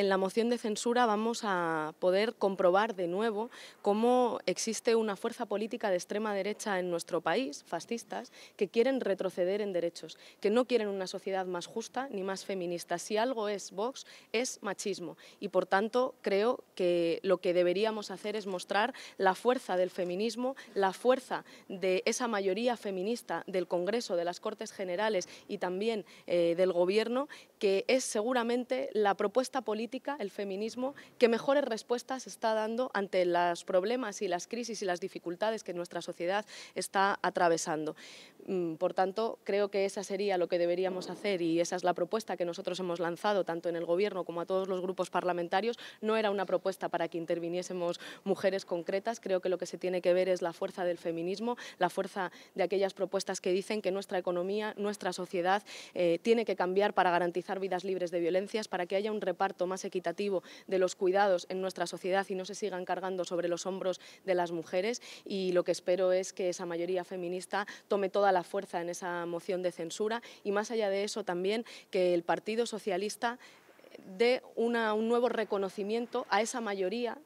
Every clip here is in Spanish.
en la moción de censura vamos a poder comprobar de nuevo cómo existe una fuerza política de extrema derecha en nuestro país, fascistas, que quieren retroceder en derechos, que no quieren una sociedad más justa ni más feminista. Si algo es Vox, es machismo. Y por tanto, creo que lo que deberíamos hacer es mostrar la fuerza del feminismo, la fuerza de esa mayoría feminista del Congreso, de las Cortes Generales y también eh, del Gobierno, que es seguramente la propuesta política el feminismo, que mejores respuestas está dando ante los problemas y las crisis y las dificultades que nuestra sociedad está atravesando. Mm, por tanto, creo que esa sería lo que deberíamos hacer y esa es la propuesta que nosotros hemos lanzado tanto en el Gobierno como a todos los grupos parlamentarios. No era una propuesta para que interviniésemos mujeres concretas. Creo que lo que se tiene que ver es la fuerza del feminismo, la fuerza de aquellas propuestas que dicen que nuestra economía, nuestra sociedad eh, tiene que cambiar para garantizar vidas libres de violencias, para que haya un reparto más equitativo de los cuidados en nuestra sociedad y no se sigan cargando sobre los hombros de las mujeres. Y lo que espero es que esa mayoría feminista tome toda la fuerza en esa moción de censura y más allá de eso también que el Partido Socialista dé un nuevo reconocimiento a esa mayoría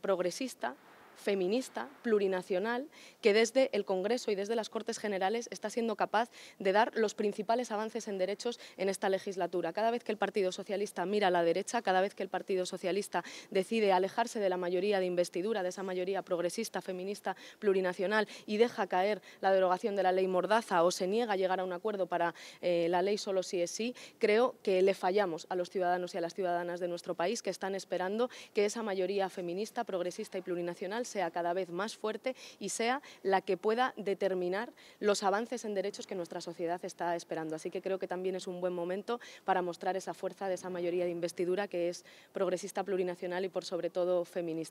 progresista feminista, plurinacional, que desde el Congreso y desde las Cortes Generales está siendo capaz de dar los principales avances en derechos en esta legislatura. Cada vez que el Partido Socialista mira a la derecha, cada vez que el Partido Socialista decide alejarse de la mayoría de investidura, de esa mayoría progresista, feminista, plurinacional y deja caer la derogación de la ley Mordaza o se niega a llegar a un acuerdo para eh, la ley solo si es sí, creo que le fallamos a los ciudadanos y a las ciudadanas de nuestro país que están esperando que esa mayoría feminista, progresista y plurinacional sea cada vez más fuerte y sea la que pueda determinar los avances en derechos que nuestra sociedad está esperando. Así que creo que también es un buen momento para mostrar esa fuerza de esa mayoría de investidura que es progresista plurinacional y por sobre todo feminista.